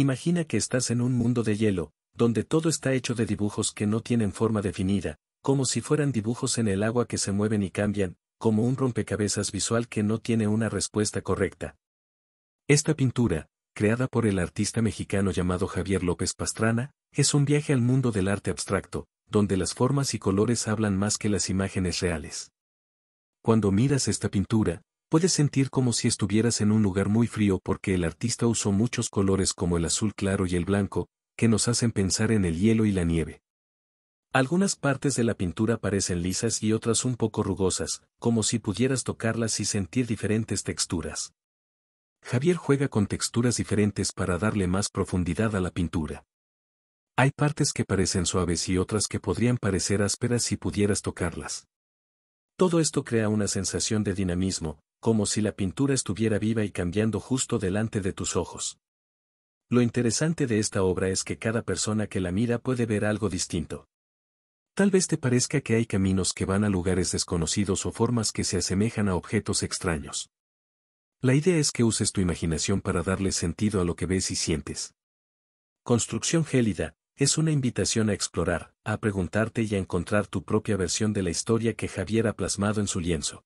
Imagina que estás en un mundo de hielo, donde todo está hecho de dibujos que no tienen forma definida, como si fueran dibujos en el agua que se mueven y cambian, como un rompecabezas visual que no tiene una respuesta correcta. Esta pintura, creada por el artista mexicano llamado Javier López Pastrana, es un viaje al mundo del arte abstracto, donde las formas y colores hablan más que las imágenes reales. Cuando miras esta pintura, Puedes sentir como si estuvieras en un lugar muy frío porque el artista usó muchos colores como el azul claro y el blanco, que nos hacen pensar en el hielo y la nieve. Algunas partes de la pintura parecen lisas y otras un poco rugosas, como si pudieras tocarlas y sentir diferentes texturas. Javier juega con texturas diferentes para darle más profundidad a la pintura. Hay partes que parecen suaves y otras que podrían parecer ásperas si pudieras tocarlas. Todo esto crea una sensación de dinamismo, como si la pintura estuviera viva y cambiando justo delante de tus ojos. Lo interesante de esta obra es que cada persona que la mira puede ver algo distinto. Tal vez te parezca que hay caminos que van a lugares desconocidos o formas que se asemejan a objetos extraños. La idea es que uses tu imaginación para darle sentido a lo que ves y sientes. Construcción Gélida es una invitación a explorar, a preguntarte y a encontrar tu propia versión de la historia que Javier ha plasmado en su lienzo.